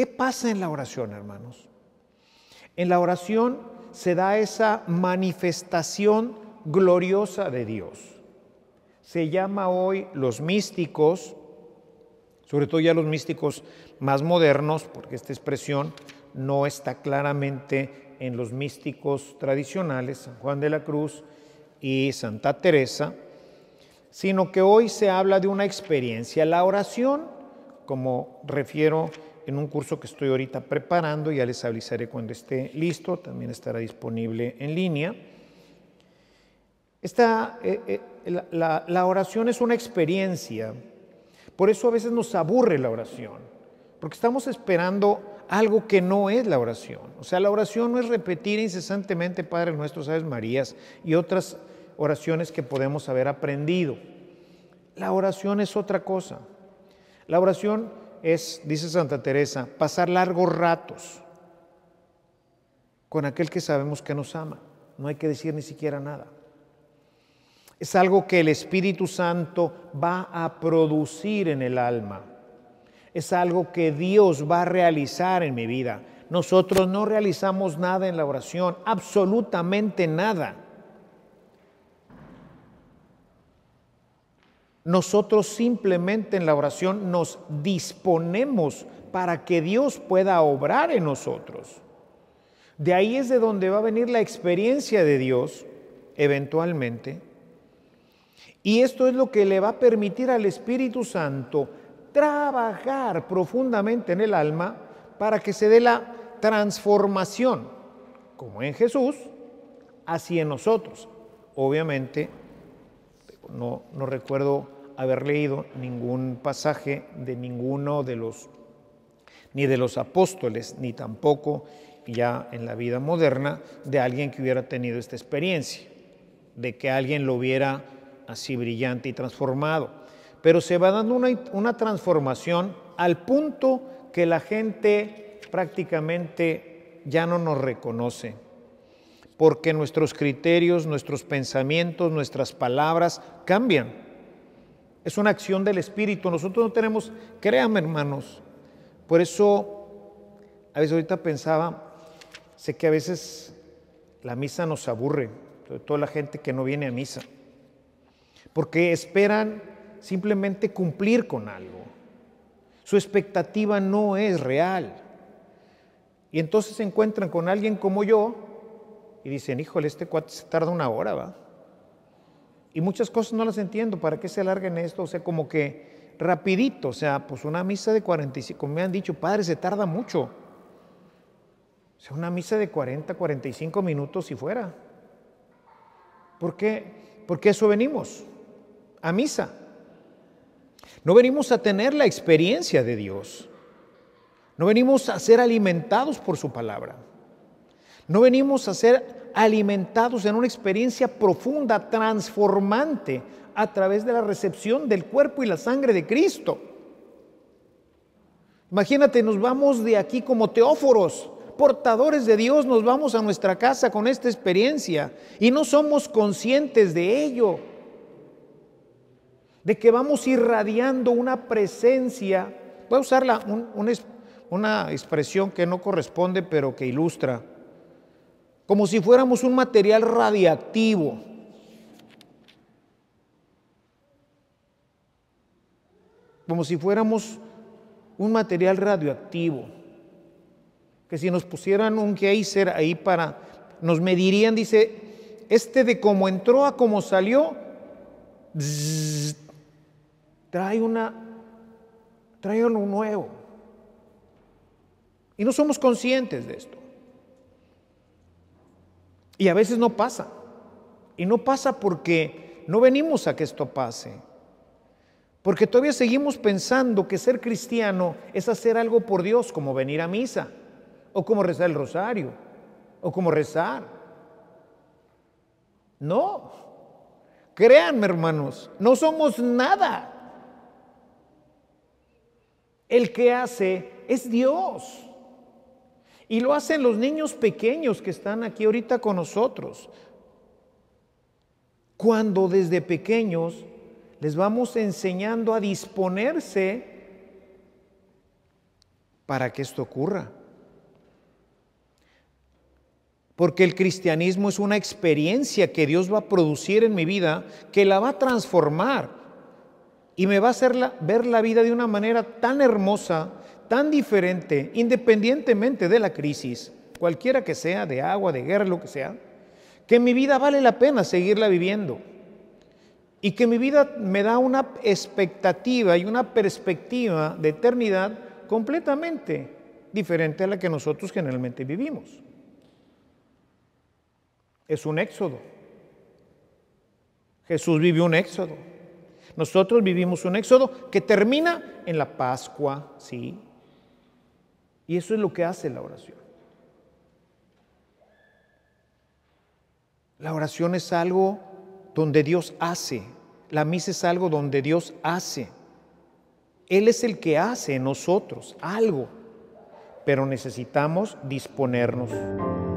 ¿Qué pasa en la oración, hermanos? En la oración se da esa manifestación gloriosa de Dios. Se llama hoy los místicos, sobre todo ya los místicos más modernos, porque esta expresión no está claramente en los místicos tradicionales, San Juan de la Cruz y Santa Teresa, sino que hoy se habla de una experiencia. La oración, como refiero en un curso que estoy ahorita preparando, ya les avisaré cuando esté listo, también estará disponible en línea. Eh, eh, la, la oración es una experiencia, por eso a veces nos aburre la oración, porque estamos esperando algo que no es la oración. O sea, la oración no es repetir incesantemente Padre nuestro, Sabes Marías y otras oraciones que podemos haber aprendido. La oración es otra cosa. La oración es, dice Santa Teresa, pasar largos ratos con aquel que sabemos que nos ama. No hay que decir ni siquiera nada. Es algo que el Espíritu Santo va a producir en el alma. Es algo que Dios va a realizar en mi vida. Nosotros no realizamos nada en la oración, absolutamente nada. Nosotros simplemente en la oración nos disponemos para que Dios pueda obrar en nosotros. De ahí es de donde va a venir la experiencia de Dios eventualmente. Y esto es lo que le va a permitir al Espíritu Santo trabajar profundamente en el alma para que se dé la transformación, como en Jesús, así en nosotros. Obviamente, no, recuerdo haber leído ningún pasaje de ninguno de los, ni de los apóstoles, ni tampoco ya en la vida moderna, de alguien que hubiera tenido esta experiencia, de que alguien lo hubiera así brillante y transformado. Pero se va dando una, una transformación al punto que la gente prácticamente ya no nos reconoce porque nuestros criterios, nuestros pensamientos, nuestras palabras cambian. Es una acción del Espíritu. Nosotros no tenemos, créanme hermanos, por eso a veces ahorita pensaba, sé que a veces la misa nos aburre, sobre la gente que no viene a misa, porque esperan simplemente cumplir con algo. Su expectativa no es real. Y entonces se encuentran con alguien como yo, y dicen, híjole, este cuate se tarda una hora, ¿va? Y muchas cosas no las entiendo, ¿para qué se alarguen esto? O sea, como que rapidito, o sea, pues una misa de 45, me han dicho, padre, se tarda mucho. O sea, una misa de 40, 45 minutos y fuera. ¿Por qué? Porque eso venimos, a misa. No venimos a tener la experiencia de Dios. No venimos a ser alimentados por su palabra. No venimos a ser alimentados en una experiencia profunda, transformante, a través de la recepción del cuerpo y la sangre de Cristo. Imagínate, nos vamos de aquí como teóforos, portadores de Dios, nos vamos a nuestra casa con esta experiencia y no somos conscientes de ello, de que vamos irradiando una presencia, voy a usar una expresión que no corresponde pero que ilustra, como si fuéramos un material radiactivo. Como si fuéramos un material radioactivo. Que si nos pusieran un geyser ahí para, nos medirían, dice, este de cómo entró a cómo salió, trae una, trae uno nuevo. Y no somos conscientes de esto. Y a veces no pasa. Y no pasa porque no venimos a que esto pase. Porque todavía seguimos pensando que ser cristiano es hacer algo por Dios, como venir a misa, o como rezar el rosario, o como rezar. No, créanme hermanos, no somos nada. El que hace es Dios. Y lo hacen los niños pequeños que están aquí ahorita con nosotros. Cuando desde pequeños les vamos enseñando a disponerse para que esto ocurra. Porque el cristianismo es una experiencia que Dios va a producir en mi vida, que la va a transformar y me va a hacer ver la vida de una manera tan hermosa tan diferente, independientemente de la crisis, cualquiera que sea, de agua, de guerra, lo que sea, que mi vida vale la pena seguirla viviendo y que mi vida me da una expectativa y una perspectiva de eternidad completamente diferente a la que nosotros generalmente vivimos. Es un éxodo. Jesús vivió un éxodo. Nosotros vivimos un éxodo que termina en la Pascua, sí, y eso es lo que hace la oración. La oración es algo donde Dios hace. La misa es algo donde Dios hace. Él es el que hace en nosotros algo, pero necesitamos disponernos.